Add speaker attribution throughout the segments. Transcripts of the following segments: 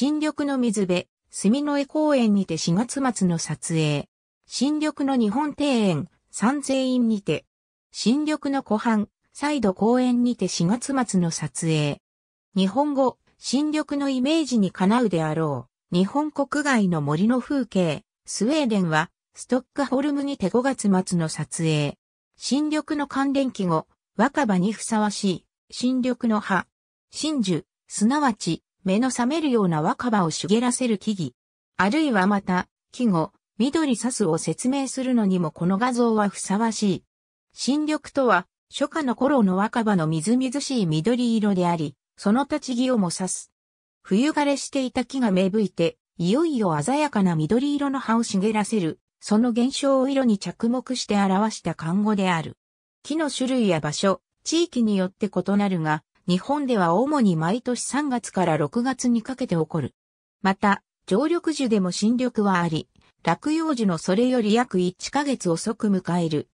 Speaker 1: 新緑の水辺、住之江公園にて4月末の撮影。新緑の日本庭園、三税院にて。新緑の湖畔、再度公園にて4月末の撮影。日本語、新緑のイメージにかなうであろう。日本国外の森の風景、スウェーデンは、ストックホルムにて5月末の撮影。新緑の関連記号、若葉にふさわしい、新緑の葉。真珠、すなわち、目の覚めるような若葉を茂らせる木々。あるいはまた、季語、緑サスを説明するのにもこの画像はふさわしい。新緑とは、初夏の頃の若葉のみずみずしい緑色であり、その立ち木をも指す。冬枯れしていた木が芽吹いて、いよいよ鮮やかな緑色の葉を茂らせる、その現象を色に着目して表した漢語である。木の種類や場所、地域によって異なるが、日本では主に毎年3月から6月にかけて起こる。また、常緑樹でも新緑はあり、落葉樹のそれより約1ヶ月遅く迎える。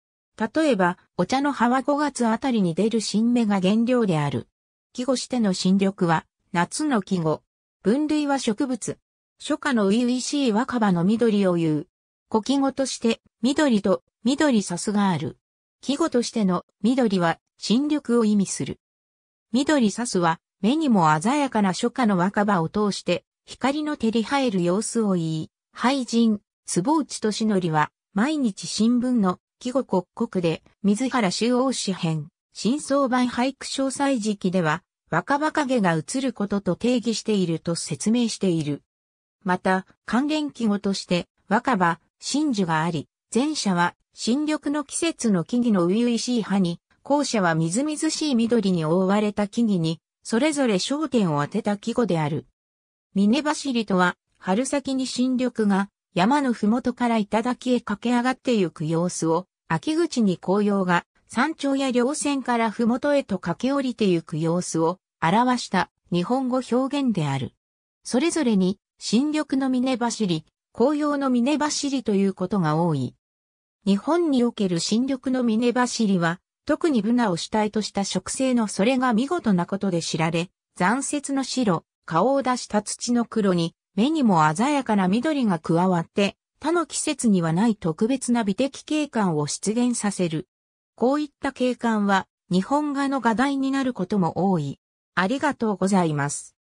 Speaker 1: 例えば、お茶の葉は5月あたりに出る新芽が原料である。季語しての新緑は、夏の季語。分類は植物。初夏の初々しい若葉の緑を言う。古季語として、緑と、緑さすがある。季語としての、緑は、新緑を意味する。緑サスは、目にも鮮やかな初夏の若葉を通して、光の照り生える様子を言い、俳人、坪内俊則は、毎日新聞の、季語国国で、水原周王詩編、新装版俳句詳細時期では、若葉影が映ることと定義していると説明している。また、関連記号として、若葉、真珠があり、前者は、新緑の季節の木々の初々しい葉に、校舎はみずみずしい緑に覆われた木々に、それぞれ焦点を当てた季語である。峰走りとは、春先に新緑が山のふもとから頂へ駆け上がってゆく様子を、秋口に紅葉が山頂や稜線からふもとへと駆け下りてゆく様子を表した日本語表現である。それぞれに新緑の峰走り、紅葉の峰走りということが多い。日本における新緑の峰走りは特にブナを主体とした植生のそれが見事なことで知られ、残雪の白、顔を出した土の黒に、目にも鮮やかな緑が加わって、他の季節にはない特別な美的景観を出現させる。こういった景観は日本画の画題になることも多い。ありがとうございます。